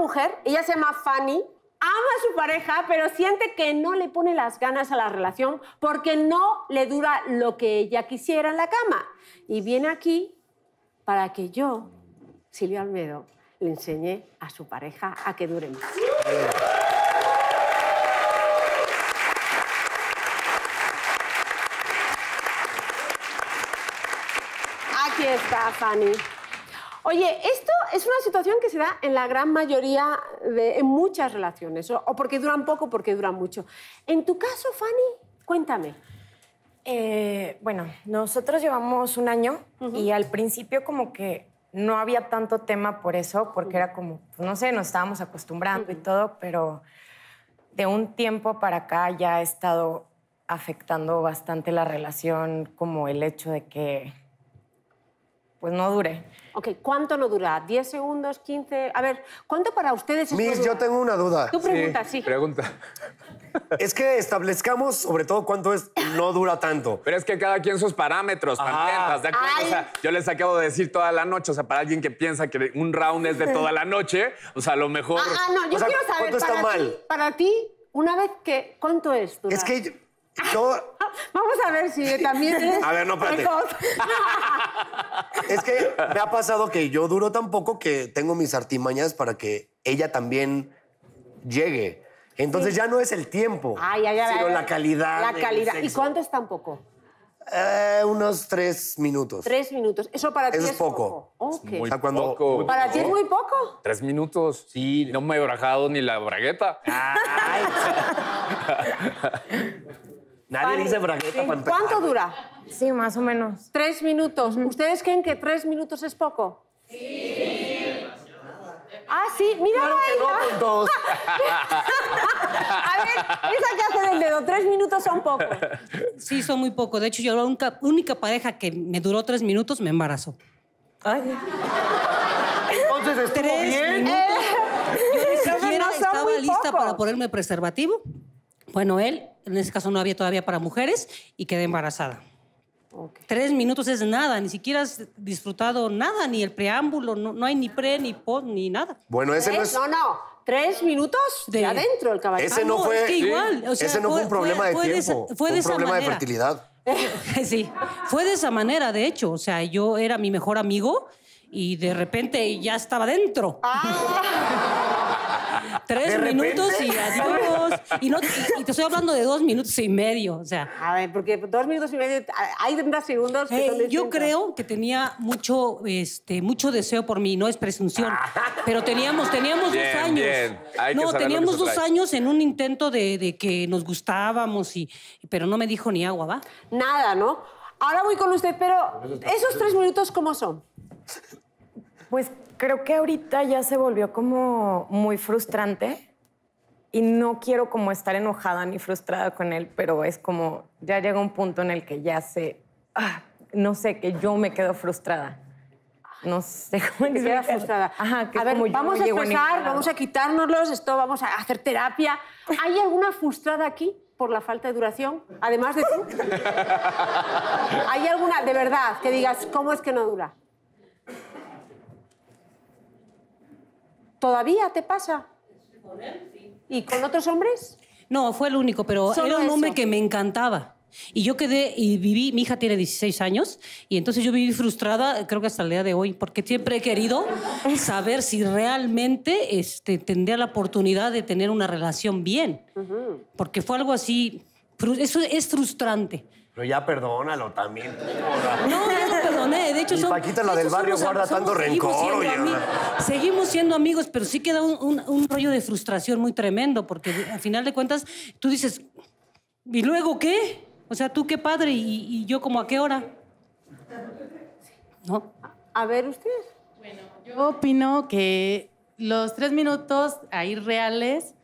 mujer, ella se llama Fanny, ama a su pareja, pero siente que no le pone las ganas a la relación porque no le dura lo que ella quisiera en la cama. Y viene aquí para que yo, Silvia Almedo, le enseñe a su pareja a que dure más. Aquí está Fanny. Oye, esto es una situación que se da en la gran mayoría de en muchas relaciones, o, porque duran poco, porque duran mucho. En tu caso, Fanny, cuéntame. Eh, bueno, nosotros llevamos un año y al principio como que no había tanto tema por eso, porque era como, pues, no sé, nos estábamos acostumbrando y todo, pero de un tiempo para acá ya ha estado afectando bastante la relación, como el hecho de que pues no dure. Ok, ¿cuánto no dura? ¿10 segundos? ¿15? A ver, ¿cuánto para ustedes es Miss, yo tengo una duda. Tú pregunta, sí. Pregunta. Es que establezcamos sobre todo cuánto es no dura tanto. Pero es que cada quien sus parámetros ah, también, O sea, yo les acabo de decir toda la noche, o sea, para alguien que piensa que un round es de toda la noche, o sea, a lo mejor... Ah, ah no, yo quiero saber para ti, Para ti, una vez que... ¿Cuánto es Es que yo ah. Vamos a ver si también A ver, no, espérate. es que me ha pasado que yo duro tan poco que tengo mis artimañas para que ella también llegue. Entonces ya no es el tiempo, sino la calidad. La calidad. ¿Y cuánto es tan poco? Eh, unos tres minutos. Tres minutos. Eso para ti es, poco. poco. Muy poco. Para ti es muy poco. Tres minutos. Sí, no me he brajado ni la bragueta. Ay. Nadie dice bragueta para ¿Cuánto dura? Sí, más o menos. Tres minutos. ¿Ustedes creen que tres minutos es poco? Sí. Ah, sí, mira claro que no, pues, A ver, esa que hace del dedo, tres minutos son poco. Sí, son muy poco. De hecho, yo la única, pareja que me duró tres minutos me embarazó. Ay. Entonces estuvo tres Minutos. Eh. Yo ni siquiera estaba lista para ponerme preservativo. Bueno, él en ese caso no había todavía para mujeres, y quedé embarazada. Tres minutos es nada, ni siquiera has disfrutado nada, ni el preámbulo, no, hay ni pre, ni post, ni nada. Bueno, ese no es... No, no, tres minutos de adentro el caballero. Ese no, fue... no fue, un problema de tiempo, fue un problema de fertilidad. sí, fue de esa manera, de hecho. O sea, yo era mi mejor amigo y de repente ya estaba dentro. Ah. Tres minutos y adiós. Y, te estoy hablando de dos minutos y medio. O sea. A ver, porque dos minutos y medio, hay unos segundos que eh, Yo creo que tenía mucho, este, mucho deseo por mí, no es presunción. Pero teníamos, teníamos dos años. no, teníamos dos años en un intento de, que nos gustábamos, y, pero no me dijo ni agua, ¿va? Nada, ¿no? Ahora voy con usted, pero esos tres minutos, ¿cómo son? Pues creo que ahorita ya se volvió como muy frustrante y no quiero como estar enojada ni frustrada con él, pero es como ya llega un punto en el que ya sé, ah, no sé, que yo me quedo frustrada. No sé cómo que quedo frustrada. Ajá, que a ver, vamos a expresar, vamos a quitárnoslos, esto, vamos a hacer terapia. ¿Hay alguna frustrada aquí por la falta de duración? Además de tú. ¿Hay alguna, de verdad, que digas, ¿cómo es que no dura? ¿Todavía te pasa? ¿Y con otros hombres? No, fue el único, pero era un hombre que me encantaba. Y yo quedé y viví, mi hija tiene 16 años, y entonces yo viví frustrada, creo que hasta el día de hoy, porque siempre he querido saber si realmente este, tendría la oportunidad de tener una relación bien. Porque fue algo así, eso es frustrante. Pero ya perdónalo también. no, no de hecho, Paquita, la del barrio, guarda tanto rencor. Siendo seguimos siendo amigos, pero sí queda un, rollo de frustración muy tremendo, porque al final de cuentas tú dices, ¿y luego qué? O sea, tú qué padre, y, yo como a qué hora. ¿No? A ver, usted. Bueno, yo opino que los tres minutos ahí reales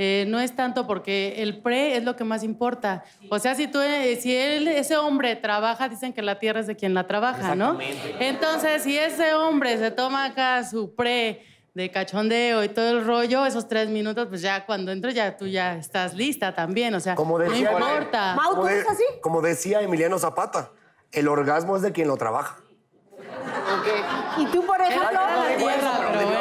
eh, no es tanto porque el pre es lo que más importa. O sea, si tú, eh, si ese hombre trabaja, dicen que la tierra es de quien la trabaja, ¿no? Entonces, si ese hombre se toma acá su pre de cachondeo y todo el rollo, esos tres minutos, pues ya cuando entro ya tú ya estás lista también, o sea, como decía, no importa. así? Como decía Emiliano Zapata, el orgasmo es de quien lo trabaja. Y tú, por ejemplo...